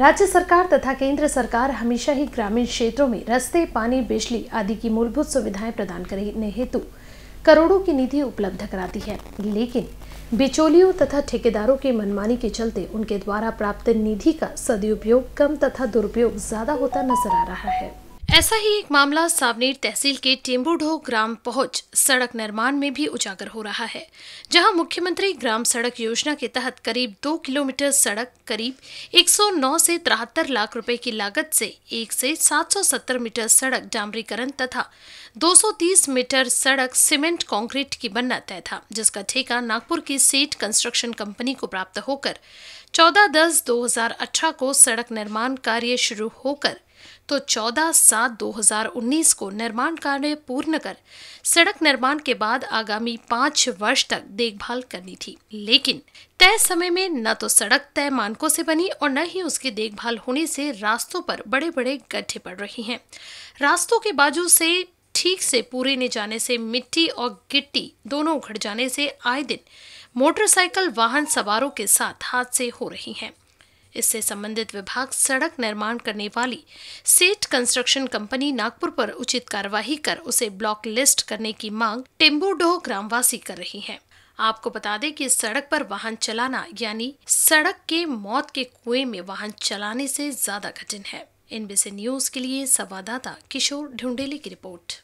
राज्य सरकार तथा केंद्र सरकार हमेशा ही ग्रामीण क्षेत्रों में रस्ते पानी बिजली आदि की मूलभूत सुविधाएं प्रदान करने हेतु करोड़ों की निधि उपलब्ध कराती है लेकिन बिचौलियों तथा ठेकेदारों की मनमानी के चलते उनके द्वारा प्राप्त निधि का सदुपयोग कम तथा दुरुपयोग ज्यादा होता नजर आ रहा है ऐसा ही एक मामला सावनेर तहसील के टेम्बूढो ग्राम पहुंच सड़क निर्माण में भी उजागर हो रहा है जहां मुख्यमंत्री ग्राम सड़क योजना के तहत करीब दो किलोमीटर सड़क करीब 109 से तिहत्तर लाख रुपए की लागत से एक से 770 मीटर सड़क डामरीकरण तथा 230 मीटर सड़क सीमेंट कंक्रीट की बनना तय था जिसका ठेका नागपुर की सेठ कंस्ट्रक्शन कंपनी को प्राप्त होकर 14 दस 2018 को सड़क निर्माण कार्य शुरू होकर तो 14 सात 2019 को निर्माण कार्य पूर्ण कर सड़क निर्माण के बाद आगामी पाँच वर्ष तक देखभाल करनी थी लेकिन तय समय में न तो सड़क तय मानकों से बनी और न ही उसकी देखभाल होने से रास्तों पर बड़े बड़े गड्ढे पड़ रहे हैं रास्तों के बाजू से ठीक से पूरे न जाने से मिट्टी और गिट्टी दोनों उखड़ जाने से आए दिन मोटरसाइकिल वाहन सवारों के साथ हादसे हो रही हैं इससे संबंधित विभाग सड़क निर्माण करने वाली सेठ कंस्ट्रक्शन कंपनी नागपुर पर उचित कार्यवाही कर उसे ब्लॉक लिस्ट करने की मांग टेम्बूडोह ग्रामवासी कर रही है आपको बता दें कि सड़क पर वाहन चलाना यानी सड़क के मौत के कुएं में वाहन चलाने से ज्यादा कठिन है एनबीसी न्यूज के लिए संवाददाता किशोर ढूंढेली की रिपोर्ट